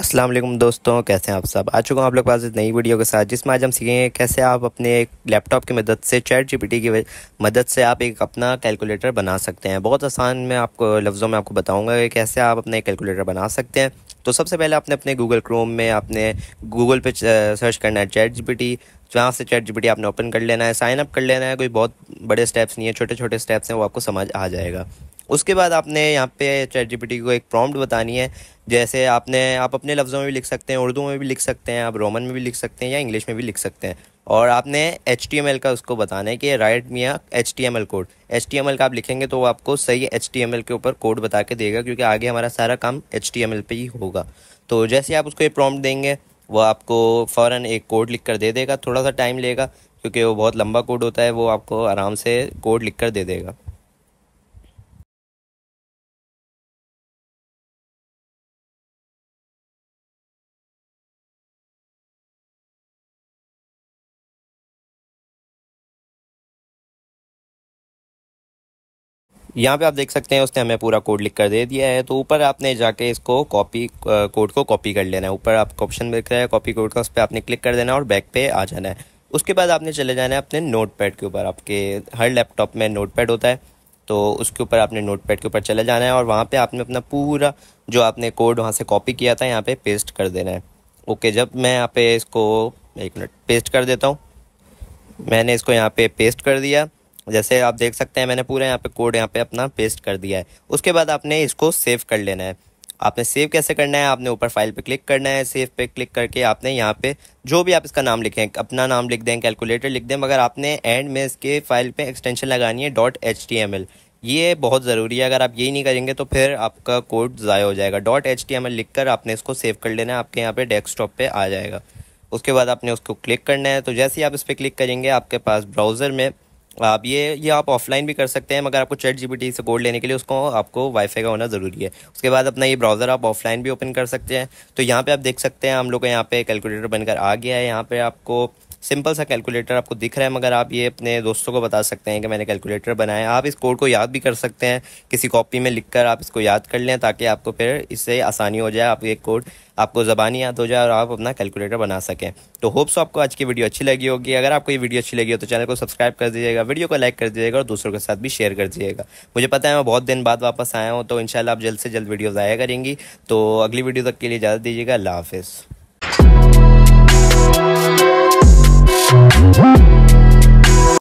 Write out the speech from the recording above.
अस्सलाम वालेकुम दोस्तों कैसे हैं आप सब आ चुका हूँ आप लोग पास एक नई वीडियो के साथ जिसमें आज हम सीखेंगे कैसे आप अपने एक लैपटॉप की मदद से चैट जीपीटी की मदद से आप एक अपना कैलकुलेटर बना सकते हैं बहुत आसान मैं आपको लफ्ज़ों में आपको बताऊंगा कि कैसे आप अपने कैलकुलेटर बना सकते हैं तो सबसे पहले आपने अपने गूगल क्रोम में आपने गूगल पर सर्च करना है चैट जी जहाँ से चैट जी आपने ओपन कर लेना है साइन अप कर लेना है कोई बहुत बड़े स्टेप्स नहीं है छोटे छोटे स्टेप्स हैं वो आपको समझ आ जाएगा उसके बाद आपने यहाँ पे चैट जीपीटी को एक प्रॉम्प्ट बतानी है जैसे आपने आप अपने लफ्ज़ों में भी लिख सकते हैं उर्दू में भी लिख सकते हैं आप रोमन में भी लिख सकते हैं या इंग्लिश में भी लिख सकते हैं और आपने एच का उसको बताना है कि राइट मिया एच कोड एच का आप लिखेंगे तो वो आपको सही एच के ऊपर कोड बता के देगा क्योंकि आगे हमारा सारा काम एच पे ही होगा तो जैसे आप उसको ये प्रॉम्प्ट देंगे वो आपको फ़ौर एक कोड लिख कर दे देगा थोड़ा सा टाइम लेगा क्योंकि वो बहुत लंबा कोड होता है वो आपको आराम से कोड लिख कर दे देगा यहाँ पे आप देख सकते हैं उसने हमें पूरा कोड लिख कर दे दिया है तो ऊपर आपने जाके इसको कॉपी कोड को कॉपी कर लेना है ऊपर आपको ऑप्शन मिल रहा है कॉपी कोड का उस पर आपने क्लिक कर देना है और बैक पे आ जाना है उसके बाद आपने चले जाना है अपने नोट पैड के ऊपर आपके हर लैपटॉप में नोट पैड होता है तो उसके ऊपर आपने नोट पैड के ऊपर चले जाना है और वहाँ पर आपने अपना पूरा जो आपने कोड वहाँ से कॉपी किया था यहाँ पर पेस्ट कर देना है ओके जब मैं यहाँ पे इसको एक मिनट पेस्ट कर देता हूँ मैंने इसको यहाँ पे पेस्ट कर दिया जैसे आप देख सकते हैं मैंने पूरा यहाँ पे कोड यहाँ पे अपना पेस्ट कर दिया है उसके बाद आपने इसको सेव कर लेना है आपने सेव कैसे करना है आपने ऊपर फाइल पे क्लिक करना है सेव पे क्लिक करके आपने यहाँ पे जो भी आप इसका नाम लिखें अपना नाम लिख दें कैलकुलेटर लिख दें मगर आपने एंड में इसके फाइल पे एक्सटेंशन लगानी है dot H T M L ये बहुत ज़रूरी है अगर आप यही नहीं करेंगे तो फिर आपका कोड ज़ाया हो जाएगा dot H T M L लिख कर आपने इसको सेव कर लेना है आपके यहाँ पे डेस्कटॉप पे आ जाएगा उसके बाद आपने उसको क्लिक करना है तो जैसे ही आप इस पर क्लिक करेंगे आपके पास ब्राउज़र में आप ये ये आप ऑफलाइन भी कर सकते हैं मगर आपको चैट जीपीटी से कोड लेने के लिए उसको आपको वाईफाई का होना ज़रूरी है उसके बाद अपना ये ब्राउज़र आप ऑफलाइन भी ओपन कर सकते हैं तो यहाँ पे आप देख सकते हैं हम लोग का यहाँ पे कैलकुलेटर बनकर आ गया है यहाँ पे आपको सिंपल सा कैलकुलेटर आपको दिख रहा है मगर आप ये अपने दोस्तों को बता सकते हैं कि मैंने कैलकुलेटर बनाया आप इस कोड को याद भी कर सकते हैं किसी कॉपी में लिख कर आप इसको याद कर लें ताकि आपको फिर इससे आसानी हो जाए आप ये कोड आपको ज़बानी याद हो जाए और आप अपना कैलकुलेटर बना सकें तो होप्स आपको आज की वीडियो अच्छी लगी होगी अगर आपको ये वीडियो अच्छी लगी हो तो चैनल को सब्सक्राइब कर दीजिएगा वीडियो को लाइक कर दीजिएगा और दूसरों के साथ भी शेयर कर दीजिएगा मुझे पता है मैं बहुत दिन बाद वापस आया हूँ तो इन आप जल्द से जल्द वीडियो ज़ाया करेंगी तो अगली वीडियो तक के लिए इजाज़त दीजिएगा अल्लाह हाफिज़ Woo!